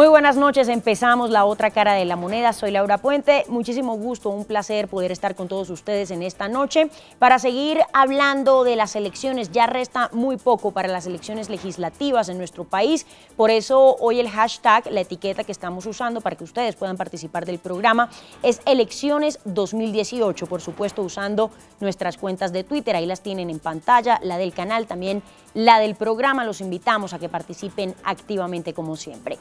Muy buenas noches, empezamos la otra cara de la moneda. Soy Laura Puente, muchísimo gusto, un placer poder estar con todos ustedes en esta noche para seguir hablando de las elecciones. Ya resta muy poco para las elecciones legislativas en nuestro país, por eso hoy el hashtag, la etiqueta que estamos usando para que ustedes puedan participar del programa es Elecciones 2018, por supuesto usando nuestras cuentas de Twitter, ahí las tienen en pantalla, la del canal, también la del programa, los invitamos a que participen activamente como siempre.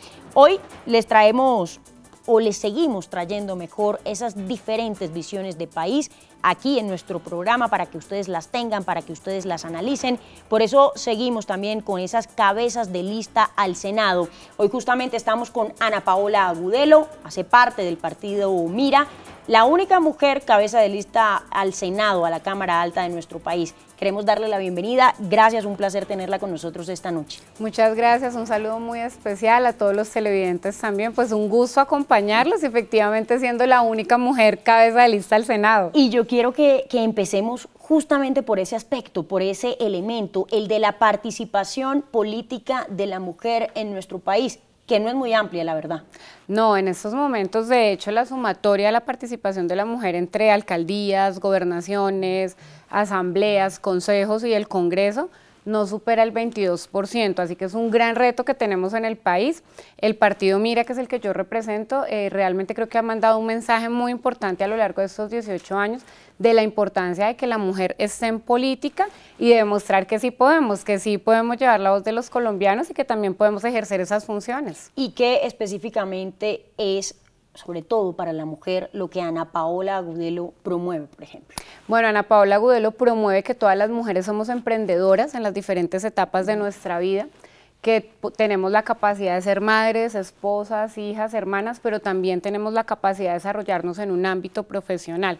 Hoy les traemos o les seguimos trayendo mejor esas diferentes visiones de país aquí en nuestro programa para que ustedes las tengan, para que ustedes las analicen. Por eso seguimos también con esas cabezas de lista al Senado. Hoy justamente estamos con Ana Paola Agudelo, hace parte del partido Mira, la única mujer cabeza de lista al Senado, a la Cámara Alta de nuestro país. Queremos darle la bienvenida. Gracias, un placer tenerla con nosotros esta noche. Muchas gracias, un saludo muy especial a todos los televidentes también. Pues un gusto acompañarlos, efectivamente siendo la única mujer cabeza de lista al Senado. Y yo quiero que, que empecemos justamente por ese aspecto, por ese elemento, el de la participación política de la mujer en nuestro país que no es muy amplia, la verdad. No, en estos momentos, de hecho, la sumatoria de la participación de la mujer entre alcaldías, gobernaciones, asambleas, consejos y el Congreso no supera el 22%, así que es un gran reto que tenemos en el país. El partido Mira, que es el que yo represento, eh, realmente creo que ha mandado un mensaje muy importante a lo largo de estos 18 años de la importancia de que la mujer esté en política y de demostrar que sí podemos, que sí podemos llevar la voz de los colombianos y que también podemos ejercer esas funciones. ¿Y qué específicamente es sobre todo para la mujer, lo que Ana Paola Agudelo promueve, por ejemplo? Bueno, Ana Paola Agudelo promueve que todas las mujeres somos emprendedoras en las diferentes etapas de nuestra vida que tenemos la capacidad de ser madres, esposas, hijas, hermanas, pero también tenemos la capacidad de desarrollarnos en un ámbito profesional.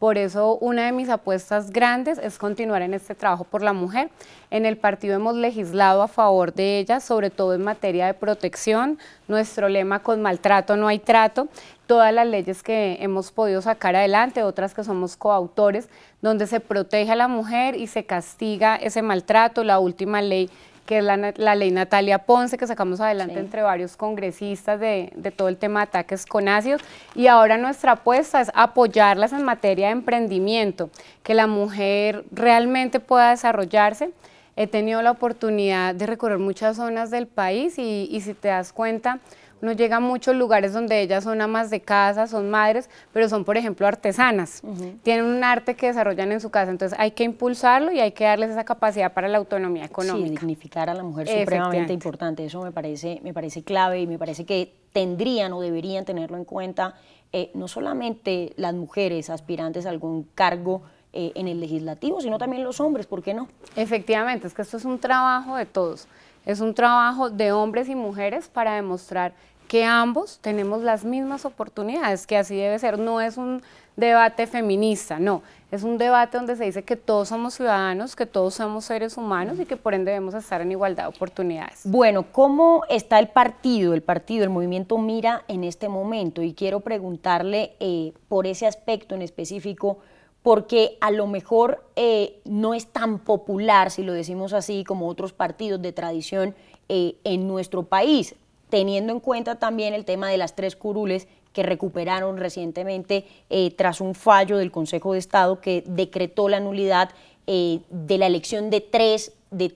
Por eso una de mis apuestas grandes es continuar en este trabajo por la mujer. En el partido hemos legislado a favor de ella, sobre todo en materia de protección. Nuestro lema con maltrato no hay trato todas las leyes que hemos podido sacar adelante, otras que somos coautores, donde se protege a la mujer y se castiga ese maltrato. La última ley que es la, ley Natalia Ponce, que sacamos adelante entre varios congresistas de, todo el tema ataques con ácidos. Y ahora nuestra apuesta es apoyarlas en materia de emprendimiento, que la mujer realmente pueda desarrollarse. He tenido la oportunidad de recorrer muchas zonas del país y, y si te das cuenta, no llega a muchos lugares donde ellas son amas de casa, son madres, pero son, por ejemplo, artesanas. Tienen un arte que desarrollan en su casa, entonces hay que impulsarlo y hay que darles esa capacidad para la autonomía económica. Sí, dignificar a la mujer supremamente importante, eso me parece, me parece clave y me parece que tendrían o deberían tenerlo en cuenta eh, no solamente las mujeres aspirantes a algún cargo, eh, en el legislativo, sino también los hombres, ¿por qué no? Efectivamente, es que esto es un trabajo de todos, es un trabajo de hombres y mujeres para demostrar que ambos tenemos las mismas oportunidades, que así debe ser. No es un debate feminista, no. Es un debate donde se dice que todos somos ciudadanos, que todos somos seres humanos y que por ende debemos estar en igualdad de oportunidades. Bueno, ¿cómo está el partido, el partido, el movimiento Mira en este momento? Y quiero preguntarle eh, por ese aspecto en específico, porque a lo mejor eh, no es tan popular, si lo decimos así, como otros partidos de tradición eh, en nuestro país teniendo en cuenta también el tema de las tres curules que recuperaron recientemente eh, tras un fallo del Consejo de Estado que decretó la nulidad eh, de la elección de tres de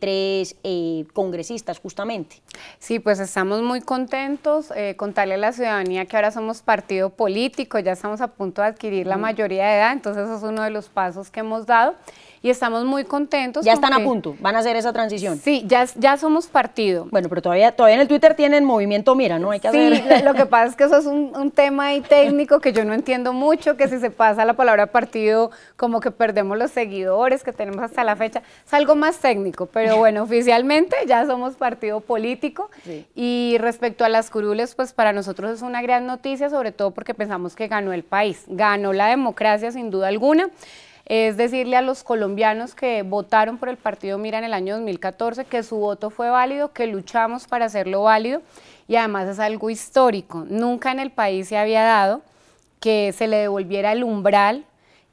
eh, congresistas justamente. Sí, pues estamos muy contentos contarle a la ciudadanía que ahora somos partido político, ya estamos a punto de adquirir la mm. mayoría de edad, entonces eso es uno de los pasos que hemos dado y estamos muy contentos. Ya están a punto, van a hacer esa transición. Sí, ya, ya somos partido. Bueno, pero todavía, todavía en el Twitter tienen movimiento, mira, no hay que hacer... lo que pasa es que eso es un, tema ahí técnico que yo no entiendo mucho, que si se pasa la palabra partido, como que perdemos los seguidores que tenemos hasta la fecha. Es algo más técnico, pero bueno, oficialmente ya somos partido político. Y respecto a las curules, pues para nosotros es una gran noticia, sobre todo porque pensamos que ganó el país, ganó la democracia sin duda alguna es decirle a los colombianos que votaron por el partido Mira en el año 2014 que su voto fue válido, que luchamos para hacerlo válido y además es algo histórico. Nunca en el país se había dado que se le devolviera el umbral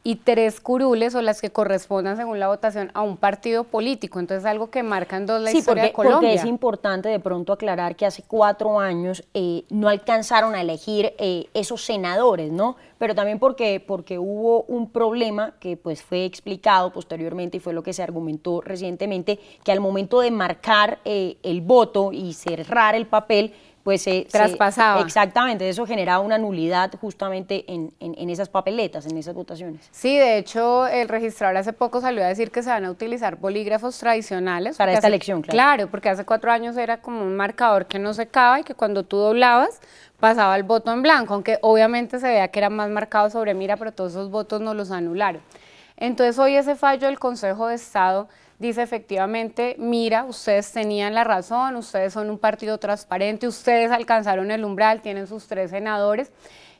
y tres curules o las que correspondan según la votación a un partido político. Entonces, algo que marcan dos la historia de Colombia. Porque es importante de pronto aclarar que hace cuatro años eh, no alcanzaron a elegir eh, esos senadores, ¿no? Pero también porque, porque hubo un problema que pues fue explicado posteriormente y fue lo que se argumentó recientemente, que al momento de marcar eh, el voto y cerrar el papel, pues eh, se... Traspasaba. exactamente, eso generaba una nulidad justamente en, esas papeletas, en esas votaciones. Sí, de hecho, el registrador hace poco salió a decir que se van a utilizar bolígrafos tradicionales. Para esta elección, claro. Claro, porque hace cuatro años era como un marcador que no secaba y que cuando tú doblabas pasaba el voto en blanco, aunque obviamente se veía que era más marcado sobre mira, pero todos esos votos no los anularon. Entonces hoy ese fallo del Consejo de Estado dice efectivamente, mira, ustedes tenían la razón, ustedes son un partido transparente, ustedes alcanzaron el umbral, tienen sus tres senadores.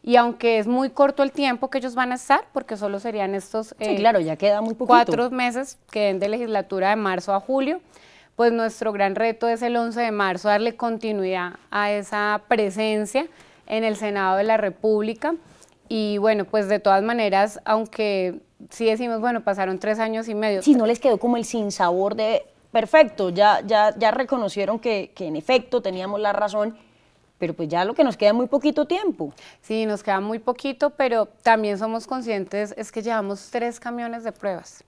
Y aunque es muy corto el tiempo que ellos van a estar, porque solo serían estos eh, claro, ya muy cuatro meses que den de legislatura de marzo a julio, pues nuestro gran reto es el 11 de marzo darle continuidad a esa presencia en el Senado de la República. Y bueno, pues de todas maneras, aunque sí decimos, bueno, pasaron tres años y medio. Si no les quedó como el sabor de, perfecto, ya, ya, ya reconocieron que, que en efecto teníamos la razón, pero pues ya lo que nos queda muy poquito tiempo. Sí, nos queda muy poquito, pero también somos conscientes, es que llevamos tres camiones de pruebas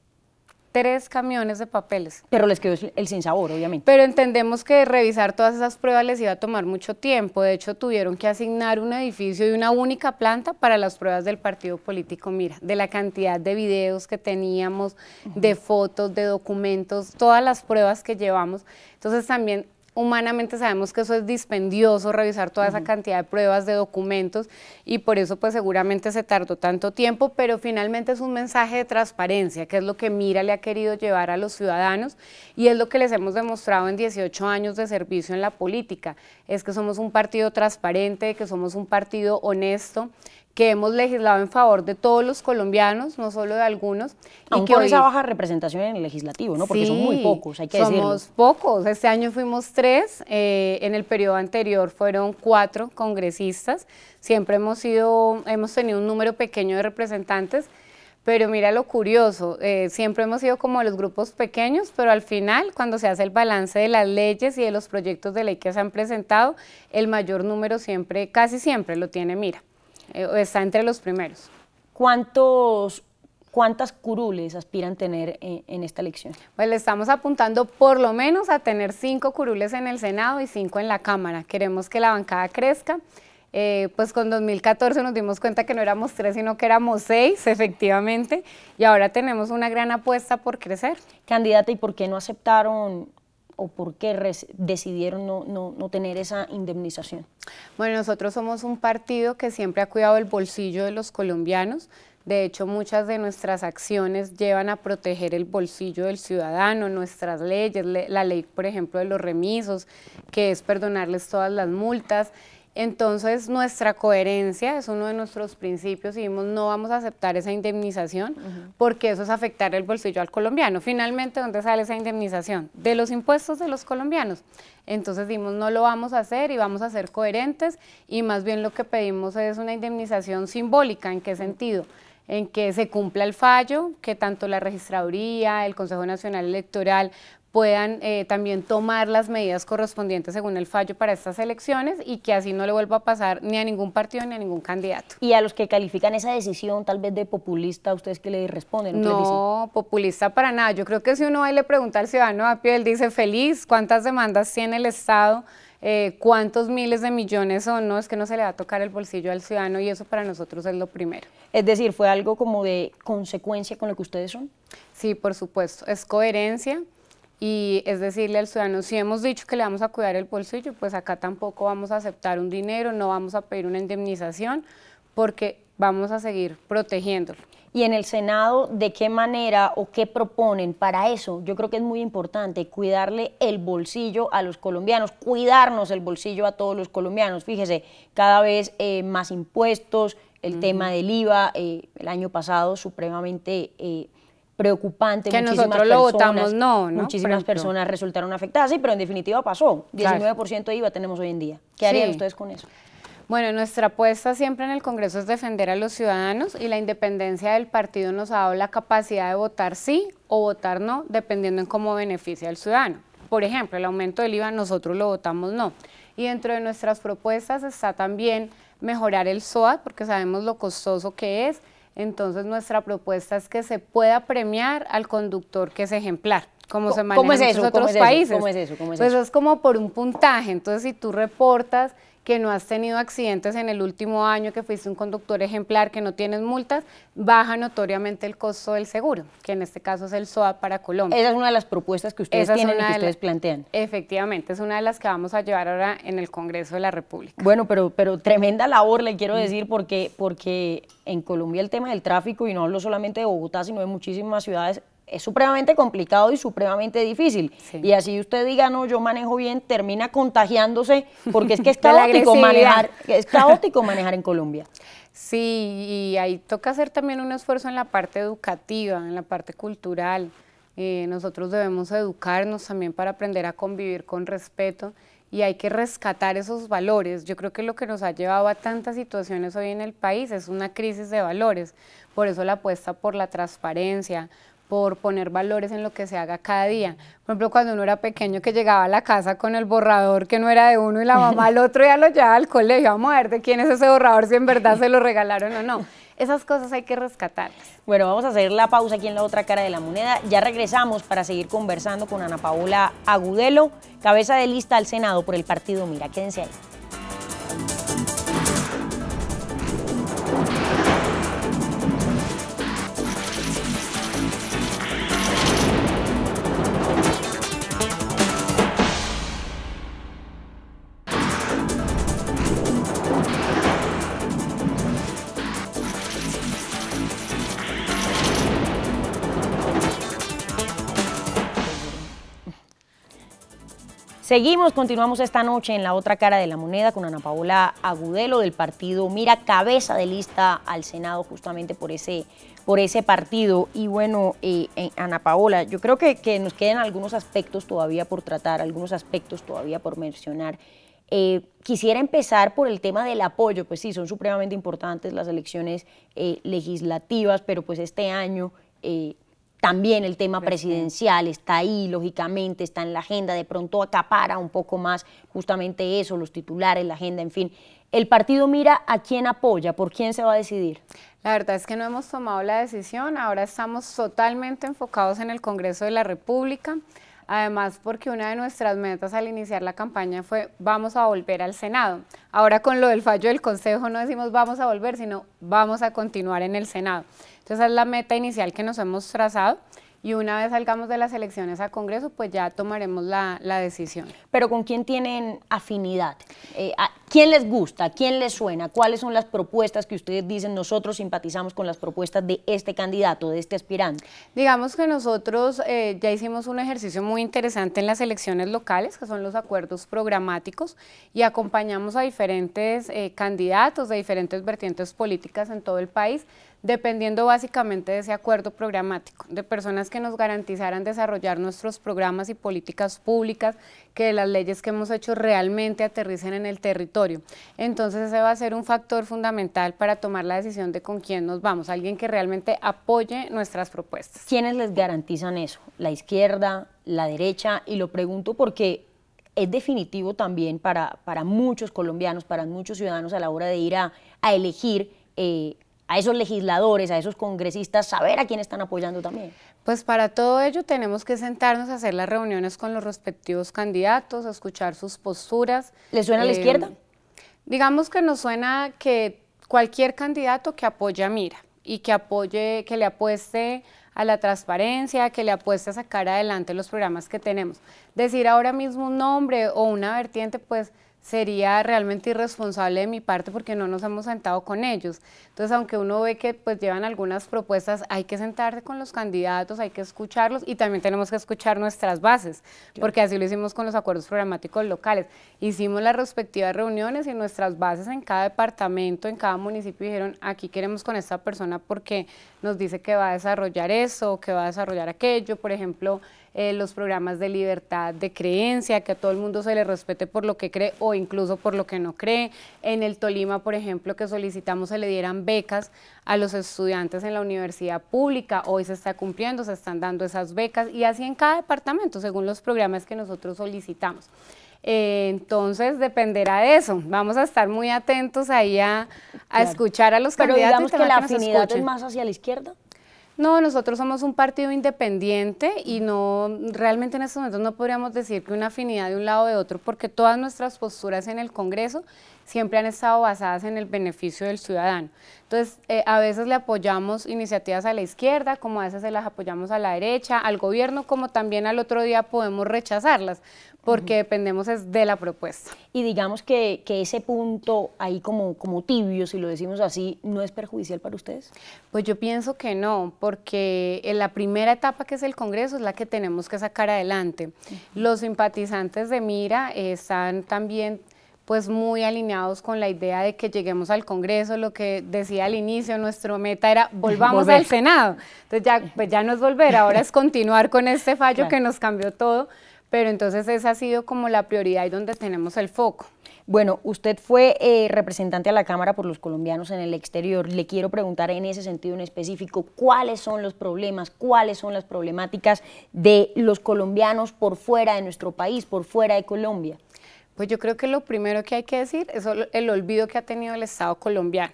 tres camiones de papeles. Pero les quedó el sinsabor, obviamente. Pero entendemos que revisar todas esas pruebas les iba a tomar mucho tiempo. De hecho, tuvieron que asignar un edificio y una única planta para las pruebas del partido político. Mira, de la cantidad de videos que teníamos, de fotos, de documentos, todas las pruebas que llevamos. Entonces también humanamente sabemos que eso es dispendioso, revisar toda esa cantidad de pruebas, de documentos, y por eso pues seguramente se tardó tanto tiempo, pero finalmente es un mensaje de transparencia, que es lo que Mira le ha querido llevar a los ciudadanos y es lo que les hemos demostrado en 18 años de servicio en la política, es que somos un partido transparente, que somos un partido honesto, que hemos legislado en favor de todos los colombianos, no solo de algunos. y con esa baja representación en el legislativo, ¿no? Porque son muy pocos, hay que decirlo. Somos pocos. Este año fuimos tres, eh, en el periodo anterior fueron cuatro congresistas. Siempre hemos sido, hemos tenido un número pequeño de representantes, pero mira lo curioso, eh, siempre hemos sido como los grupos pequeños, pero al final, cuando se hace el balance de las leyes y de los proyectos de ley que se han presentado, el mayor número siempre, casi siempre, lo tiene Mira. Eh, está entre los primeros. ¿Cuántos ¿Cuántas curules aspiran tener eh, en, esta elección? Pues le estamos apuntando por lo menos a tener cinco curules en el Senado y cinco en la Cámara. Queremos que la bancada crezca. Eh, pues con 2014 nos dimos cuenta que no éramos tres, sino que éramos seis, efectivamente, y ahora tenemos una gran apuesta por crecer. Candidata, ¿y por qué no aceptaron o por qué decidieron no, tener esa indemnización? Bueno, nosotros somos un partido que siempre ha cuidado el bolsillo de los colombianos. De hecho, muchas de nuestras acciones llevan a proteger el bolsillo del ciudadano, nuestras leyes, la ley, por ejemplo, de los remisos, que es perdonarles todas las multas. Entonces, nuestra coherencia es uno de nuestros principios y no vamos a aceptar esa indemnización porque eso es afectar el bolsillo al colombiano. Finalmente, ¿dónde sale esa indemnización? De los impuestos de los colombianos. Entonces dijimos, no lo vamos a hacer y vamos a ser coherentes y más bien lo que pedimos es una indemnización simbólica. ¿En qué sentido? en que se cumpla el fallo que tanto la registraduría, el Consejo Nacional Electoral puedan eh, también tomar las medidas correspondientes según el fallo para estas elecciones y que así no le vuelva a pasar ni a ningún partido ni a ningún candidato. Y a los que califican esa decisión tal vez de populista, ¿ustedes qué le responden? No, populista para nada. Yo creo que si uno va y le pregunta al ciudadano a pie, él dice feliz, ¿cuántas demandas tiene el Estado? Eh, cuántos miles de millones son? no, es que no se le va a tocar el bolsillo al ciudadano y eso para nosotros es lo primero. Es decir, ¿fue algo como de consecuencia con lo que ustedes son? Sí, por supuesto, es coherencia, y es decirle al ciudadano, si hemos dicho que le vamos a cuidar el bolsillo, pues acá tampoco vamos a aceptar un dinero, no vamos a pedir una indemnización, porque vamos a seguir protegiéndolo. Y en el Senado, ¿de qué manera o qué proponen para eso? Yo creo que es muy importante cuidarle el bolsillo a los colombianos, cuidarnos el bolsillo a todos los colombianos. Fíjese, cada vez eh, más impuestos, el tema del IVA, eh, el año pasado supremamente... Eh, preocupante. Que nosotros personas, lo votamos, no, Muchísimas personas resultaron afectadas, sí, pero en definitiva pasó. 19% de IVA tenemos hoy en día. ¿Qué harían ustedes con eso? Bueno, nuestra apuesta siempre en el Congreso es defender a los ciudadanos y la independencia del partido nos ha dado la capacidad de votar sí o votar no, dependiendo en cómo beneficia al ciudadano. Por ejemplo, el aumento del IVA nosotros lo votamos no. Y dentro de nuestras propuestas está también mejorar el SOAT, porque sabemos lo costoso que es, entonces nuestra propuesta es que se pueda premiar al conductor que es ejemplar como se maneja en otros países. Pues es como por un puntaje. Entonces, si tú reportas que no has tenido accidentes en el último año, que fuiste un conductor ejemplar, que no tienes multas, baja notoriamente el costo del seguro, que en este caso es el SOA para Colombia. Esa es una de las propuestas que ustedes tienen y que ustedes plantean. Efectivamente, es una de las que vamos a llevar ahora en el Congreso de la República. Bueno, pero, pero tremenda labor, le quiero decir, porque, porque en Colombia el tema del tráfico, y no hablo solamente de Bogotá, sino de muchísimas ciudades, es supremamente complicado y supremamente difícil. Y así usted diga, no, yo manejo bien, termina contagiándose, porque es que es caótico manejar, es caótico manejar en Colombia. Sí, y ahí toca hacer también un esfuerzo en la parte educativa, en la parte cultural. Eh, nosotros debemos educarnos también para aprender a convivir con respeto y hay que rescatar esos valores. Yo creo que lo que nos ha llevado a tantas situaciones hoy en el país es una crisis de valores. Por eso la apuesta por la transparencia, por poner valores en lo que se haga cada día. Por ejemplo, cuando uno era pequeño que llegaba a la casa con el borrador que no era de uno y la mamá al otro ya lo llevaba al colegio, vamos a ver de quién es ese borrador, si en verdad se lo regalaron o no. Esas cosas hay que rescatar. Bueno, vamos a hacer la pausa aquí en la otra cara de la moneda. Ya regresamos para seguir conversando con Ana Paula Agudelo, cabeza de lista al Senado por el partido Mira. Quédense ahí. Seguimos, continuamos esta noche en la otra cara de la moneda con Ana Paola Agudelo del partido Mira, cabeza de lista al Senado justamente por ese, por ese partido. Y bueno, eh, eh, Ana Paola, yo creo que, nos quedan algunos aspectos todavía por tratar, algunos aspectos todavía por mencionar. Eh, quisiera empezar por el tema del apoyo, pues sí, son supremamente importantes las elecciones legislativas, pero pues este año también el tema pues presidencial está ahí, lógicamente, está en la agenda, de pronto acapara un poco más justamente eso, los titulares, la agenda, en fin. ¿El partido mira a quién apoya? ¿Por quién se va a decidir? La verdad es que no hemos tomado la decisión, ahora estamos totalmente enfocados en el Congreso de la República. Además, porque una de nuestras metas al iniciar la campaña fue vamos a volver al Senado. Ahora con lo del fallo del Consejo no decimos vamos a volver, sino vamos a continuar en el Senado. Entonces esa es la meta inicial que nos hemos trazado y una vez salgamos de las elecciones a Congreso, pues ya tomaremos la, decisión. Pero ¿con quién tienen afinidad? Eh, a, ¿Quién les gusta? ¿Quién les suena? ¿Cuáles son las propuestas que ustedes dicen? Nosotros simpatizamos con las propuestas de este candidato, de este aspirante. Digamos que nosotros eh, ya hicimos un ejercicio muy interesante en las elecciones locales, que son los acuerdos programáticos, y acompañamos a diferentes eh, candidatos de diferentes vertientes políticas en todo el país dependiendo básicamente de ese acuerdo programático, de personas que nos garantizaran desarrollar nuestros programas y políticas públicas, que las leyes que hemos hecho realmente aterricen en el territorio. Entonces ese va a ser un factor fundamental para tomar la decisión de con quién nos vamos, alguien que realmente apoye nuestras propuestas. ¿Quiénes les garantizan eso? ¿La izquierda, la derecha? Y lo pregunto porque es definitivo también para, para muchos colombianos, para muchos ciudadanos a la hora de ir a, elegir eh, a esos legisladores, a esos congresistas, saber a quién están apoyando también? Pues para todo ello tenemos que sentarnos a hacer las reuniones con los respectivos candidatos, a escuchar sus posturas. ¿Les suena a la eh, izquierda? Digamos que nos suena que cualquier candidato que apoya Mira y que apoye, que le apueste a la transparencia, que le apueste a sacar adelante los programas que tenemos. Decir ahora mismo un nombre o una vertiente, pues sería realmente irresponsable de mi parte porque no nos hemos sentado con ellos. Entonces, aunque uno ve que pues llevan algunas propuestas, hay que sentarse con los candidatos, hay que escucharlos y también tenemos que escuchar nuestras bases, porque así lo hicimos con los acuerdos programáticos locales. Hicimos las respectivas reuniones y nuestras bases en cada departamento, en cada municipio dijeron, aquí queremos con esta persona porque nos dice que va a desarrollar eso, que va a desarrollar aquello, por ejemplo, eh, los programas de libertad de creencia, que a todo el mundo se le respete por lo que cree o incluso por lo que no cree. En el Tolima, por ejemplo, que solicitamos se le dieran becas a los estudiantes en la universidad pública, hoy se está cumpliendo, se están dando esas becas y así en cada departamento, según los programas que nosotros solicitamos. Eh, entonces dependerá de eso. Vamos a estar muy atentos ahí a, escuchar a los Pero candidatos. Digamos que la afinidad es más hacia la izquierda. No, nosotros somos un partido independiente y no realmente en estos momentos no podríamos decir que una afinidad de un lado o de otro, porque todas nuestras posturas en el Congreso siempre han estado basadas en el beneficio del ciudadano. Entonces, eh, a veces le apoyamos iniciativas a la izquierda, como a veces se las apoyamos a la derecha, al gobierno, como también al otro día podemos rechazarlas, porque dependemos es de la propuesta. Y digamos que, ese punto ahí como, como tibio, si lo decimos así, ¿no es perjudicial para ustedes? Pues yo pienso que no, porque en la primera etapa que es el Congreso es la que tenemos que sacar adelante. Los simpatizantes de Mira eh, están también pues muy alineados con la idea de que lleguemos al Congreso, lo que decía al inicio, nuestro meta era volvamos al Senado. Entonces ya, pues, ya no es volver, ahora es continuar con este fallo que nos cambió todo, pero entonces esa ha sido como la prioridad y donde tenemos el foco. Bueno, usted fue eh, representante a la Cámara por los colombianos en el exterior. Le quiero preguntar en ese sentido en específico, ¿cuáles son los problemas, cuáles son las problemáticas de los colombianos por fuera de nuestro país, por fuera de Colombia? Pues yo creo que lo primero que hay que decir es el olvido que ha tenido el Estado colombiano.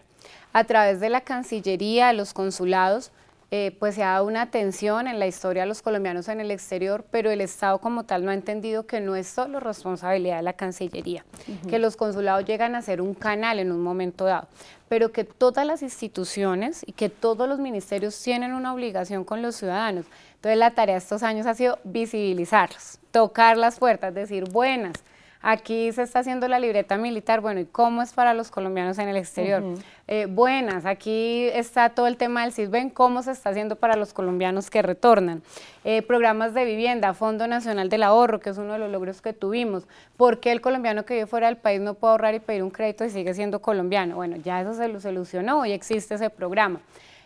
A través de la Cancillería, los consulados, eh, pues se ha dado una atención en la historia a los colombianos en el exterior, pero el Estado como tal no ha entendido que no es solo responsabilidad de la Cancillería, que los consulados llegan a ser un canal en un momento dado, pero que todas las instituciones y que todos los ministerios tienen una obligación con los ciudadanos. Entonces la tarea estos años ha sido visibilizarlos, tocar las puertas, decir buenas, aquí se está haciendo la libreta militar, bueno, ¿y cómo es para los colombianos en el exterior? Eh, buenas, aquí está todo el tema del ¿Ven ¿cómo se está haciendo para los colombianos que retornan? Eh, programas de vivienda, Fondo Nacional del Ahorro, que es uno de los logros que tuvimos. ¿Por qué el colombiano que vive fuera del país no puede ahorrar y pedir un crédito y sigue siendo colombiano? Bueno, ya eso se lo solucionó y existe ese programa.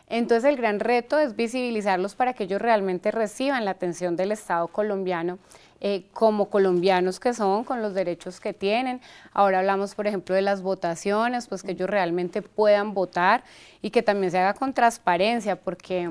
Entonces el gran reto es visibilizarlos para que ellos realmente reciban la atención del Estado colombiano eh, como colombianos que son, con los derechos que tienen. Ahora hablamos, por ejemplo, de las votaciones, pues que ellos realmente puedan votar y que también se haga con transparencia, porque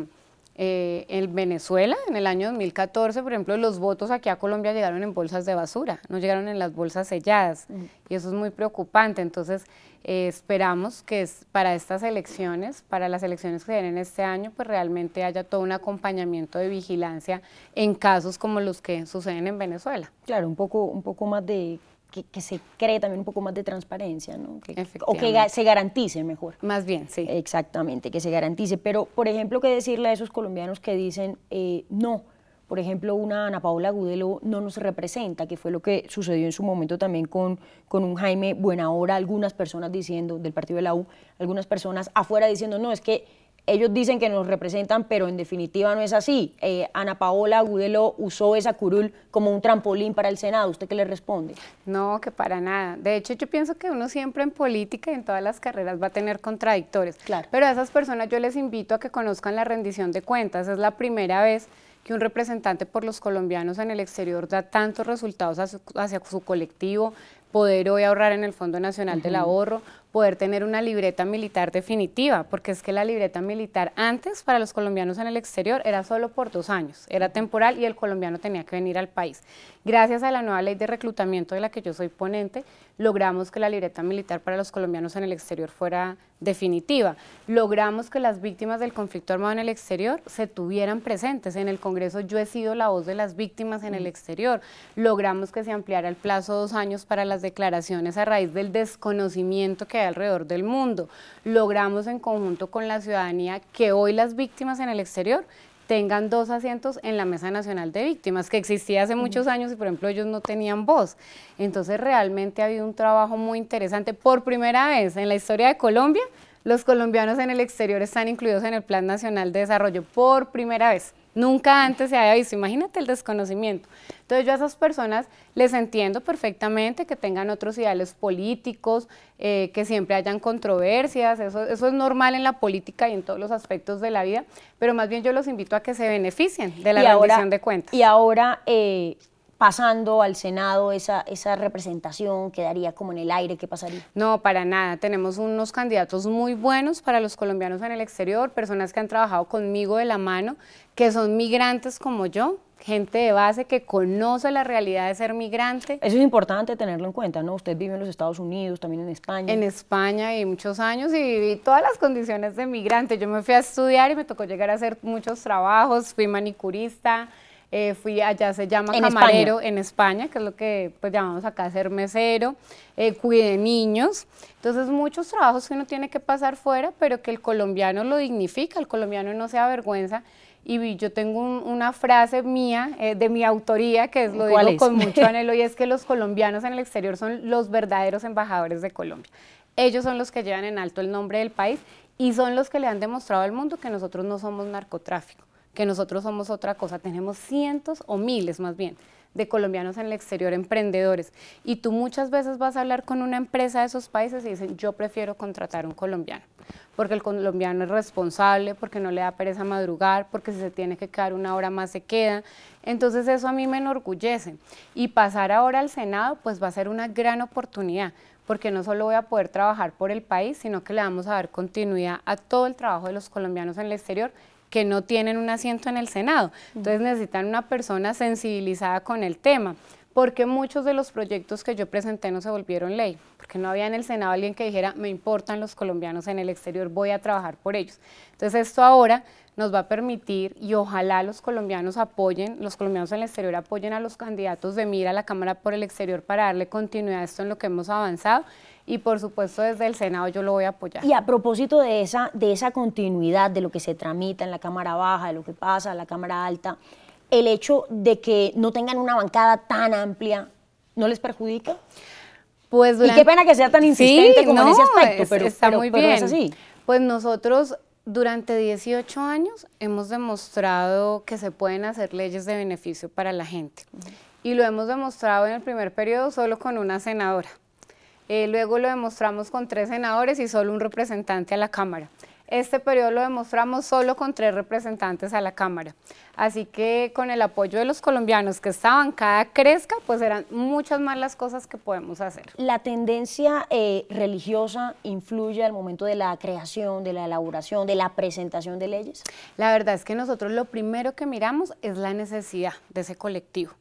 eh, en Venezuela, en el año 2014, por ejemplo, los votos aquí a Colombia llegaron en bolsas de basura, no llegaron en las bolsas selladas, mm. y eso es muy preocupante. Entonces, eh, esperamos que es, para estas elecciones, para las elecciones que vienen este año, pues realmente haya todo un acompañamiento de vigilancia en casos como los que suceden en Venezuela. Claro, un poco, un poco más de que, se cree también un poco más de transparencia, ¿no? Que, o que se garantice mejor. Más bien, sí. Exactamente, que se garantice. Pero, por ejemplo, ¿qué decirle a esos colombianos que dicen eh, no? Por ejemplo, una Ana Paula Gudelo no nos representa, que fue lo que sucedió en su momento también con, con un Jaime Buenahora, algunas personas diciendo, del partido de la U, algunas personas afuera diciendo, no, es que ellos dicen que nos representan, pero en definitiva no es así. Eh, Ana Paola Agudelo usó esa curul como un trampolín para el Senado. ¿Usted qué le responde? No, que para nada. De hecho, yo pienso que uno siempre en política y en todas las carreras va a tener contradictores. Claro. Pero a esas personas yo les invito a que conozcan la rendición de cuentas. Es la primera vez que un representante por los colombianos en el exterior da tantos resultados hacia su colectivo, poder hoy ahorrar en el Fondo Nacional del Ahorro, poder tener una libreta militar definitiva, porque es que la libreta militar antes para los colombianos en el exterior era solo por dos años, era temporal y el colombiano tenía que venir al país. Gracias a la nueva ley de reclutamiento de la que yo soy ponente, logramos que la libreta militar para los colombianos en el exterior fuera definitiva. Logramos que las víctimas del conflicto armado en el exterior se tuvieran presentes. En el Congreso yo he sido la voz de las víctimas en el mm. exterior. Logramos que se ampliara el plazo dos años para las declaraciones a raíz del desconocimiento que alrededor del mundo. Logramos en conjunto con la ciudadanía que hoy las víctimas en el exterior tengan dos asientos en la Mesa Nacional de Víctimas, que existía hace muchos años y, por ejemplo, ellos no tenían voz. Entonces, realmente ha habido un trabajo muy interesante. Por primera vez en la historia de Colombia, los colombianos en el exterior están incluidos en el Plan Nacional de Desarrollo, por primera vez. Nunca antes se había visto, imagínate el desconocimiento. Entonces yo a esas personas les entiendo perfectamente que tengan otros ideales políticos, eh, que siempre hayan controversias, eso, es normal en la política y en todos los aspectos de la vida, pero más bien yo los invito a que se beneficien de la rendición de cuentas. Y ahora... Eh, pasando al Senado esa, esa representación quedaría como en el aire, ¿qué pasaría? No, para nada. Tenemos unos candidatos muy buenos para los colombianos en el exterior, personas que han trabajado conmigo de la mano, que son migrantes como yo, gente de base que conoce la realidad de ser migrante. Eso es importante tenerlo en cuenta, ¿no? Usted vive en los Estados Unidos, también en España. En España y muchos años y viví todas las condiciones de migrante. Yo me fui a estudiar y me tocó llegar a hacer muchos trabajos, fui manicurista, eh, fui allá se llama camarero en España, que es lo que pues llamamos acá ser mesero, eh, cuide niños. Entonces muchos trabajos que uno tiene que pasar fuera, pero que el colombiano lo dignifica, el colombiano no se avergüenza y yo tengo una frase mía, eh, de mi autoría, que es, lo digo con mucho anhelo, y es que los colombianos en el exterior son los verdaderos embajadores de Colombia. Ellos son los que llevan en alto el nombre del país y son los que le han demostrado al mundo que nosotros no somos narcotráfico, que nosotros somos otra cosa. Tenemos cientos o miles más bien de colombianos en el exterior, emprendedores. Y tú muchas veces vas a hablar con una empresa de esos países y dicen, yo prefiero contratar un colombiano, porque el colombiano es responsable, porque no le da pereza madrugar, porque si se tiene que quedar una hora más se queda. Entonces eso a mí me enorgullece. Y pasar ahora al Senado, pues va a ser una gran oportunidad porque no solo voy a poder trabajar por el país, sino que le vamos a dar continuidad a todo el trabajo de los colombianos en el exterior que no tienen un asiento en el Senado. Entonces necesitan una persona sensibilizada con el tema. porque muchos de los proyectos que yo presenté no se volvieron ley? Porque no había en el Senado alguien que dijera, me importan los colombianos en el exterior, voy a trabajar por ellos. Entonces esto ahora nos va a permitir y ojalá los colombianos apoyen, los colombianos en el exterior apoyen a los candidatos de mira a la Cámara por el exterior para darle continuidad a esto en lo que hemos avanzado y por supuesto desde el Senado yo lo voy a apoyar. Y a propósito de esa, de esa continuidad, de lo que se tramita en la Cámara Baja, de lo que pasa en la Cámara Alta, el hecho de que no tengan una bancada tan amplia, ¿no les perjudica? Pues Y qué pena que sea tan insistente como en aspecto, pero, está muy bien. así. Pues nosotros durante 18 años hemos demostrado que se pueden hacer leyes de beneficio para la gente. Y lo hemos demostrado en el primer periodo solo con una senadora. Eh, luego lo demostramos con tres senadores y solo un representante a la Cámara. Este periodo lo demostramos solo con tres representantes a la Cámara. Así que con el apoyo de los colombianos que estaban, cada crezca, pues eran muchas más las cosas que podemos hacer. ¿La tendencia eh, religiosa influye al momento de la creación, de la elaboración, de la presentación de leyes? La verdad es que nosotros lo primero que miramos es la necesidad de ese colectivo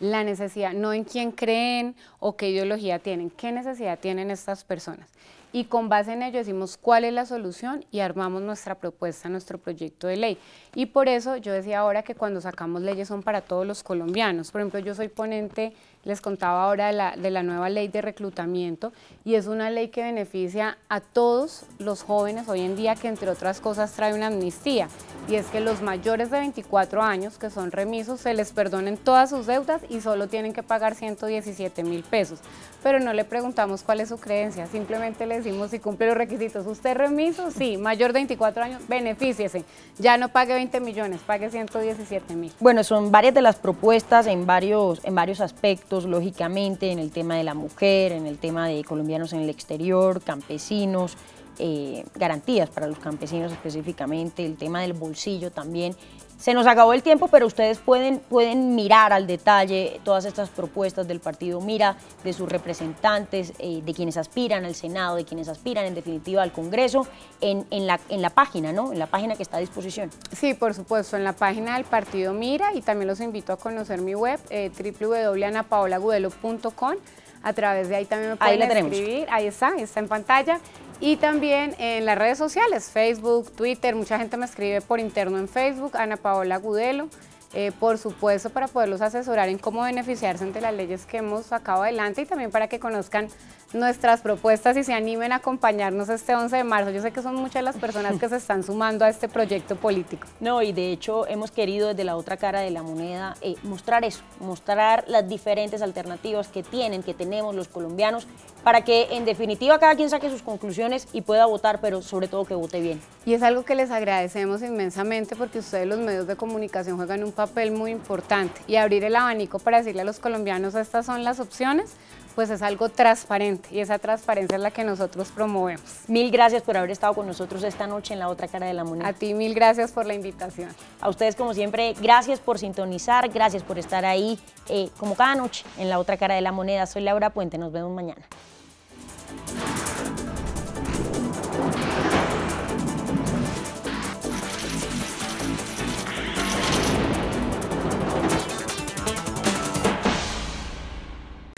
la necesidad, no en quién creen o qué ideología tienen, qué necesidad tienen estas personas. Y con base en ello decimos cuál es la solución y armamos nuestra propuesta, nuestro proyecto de ley. Y por eso yo decía ahora que cuando sacamos leyes son para todos los colombianos. Por ejemplo, yo soy ponente les contaba ahora de la, nueva ley de reclutamiento y es una ley que beneficia a todos los jóvenes hoy en día que entre otras cosas trae una amnistía y es que los mayores de 24 años que son remisos se les perdonen todas sus deudas y solo tienen que pagar 117 mil pesos. Pero no le preguntamos cuál es su creencia, simplemente le decimos si cumple los requisitos. ¿Usted remiso? Sí, mayor de 24 años, beneficiese Ya no pague 20 millones, pague 117 mil. Bueno, son varias de las propuestas en varios, en varios aspectos lógicamente, en el tema de la mujer, en el tema de colombianos en el exterior, campesinos, eh, garantías para los campesinos específicamente, el tema del bolsillo también se nos acabó el tiempo, pero ustedes pueden, pueden mirar al detalle todas estas propuestas del partido Mira, de sus representantes, eh, de quienes aspiran al Senado, de quienes aspiran en definitiva al Congreso, en, la, en la página, ¿no? En la página que está a disposición. Sí, por supuesto, en la página del partido Mira y también los invito a conocer mi web, eh, www.anapaolagudelo.com a través de ahí también me pueden escribir, ahí está, está en pantalla y también en las redes sociales, Facebook, Twitter, mucha gente me escribe por interno en Facebook, Ana Paola Gudelo, eh, por supuesto para poderlos asesorar en cómo beneficiarse ante las leyes que hemos sacado adelante y también para que conozcan nuestras propuestas y se animen a acompañarnos este 11 de marzo. Yo sé que son muchas las personas que se están sumando a este proyecto político. No, y de hecho hemos querido desde la otra cara de la moneda eh, mostrar eso, mostrar las diferentes alternativas que tienen, que tenemos los colombianos, para que en definitiva cada quien saque sus conclusiones y pueda votar, pero sobre todo que vote bien. Y es algo que les agradecemos inmensamente porque ustedes los medios de comunicación juegan un papel muy importante y abrir el abanico para decirle a los colombianos estas son las opciones pues es algo transparente y esa transparencia es la que nosotros promovemos. Mil gracias por haber estado con nosotros esta noche en La Otra Cara de la Moneda. A ti mil gracias por la invitación. A ustedes como siempre, gracias por sintonizar, gracias por estar ahí eh, como cada noche en La Otra Cara de la Moneda. Soy Laura Puente, nos vemos mañana.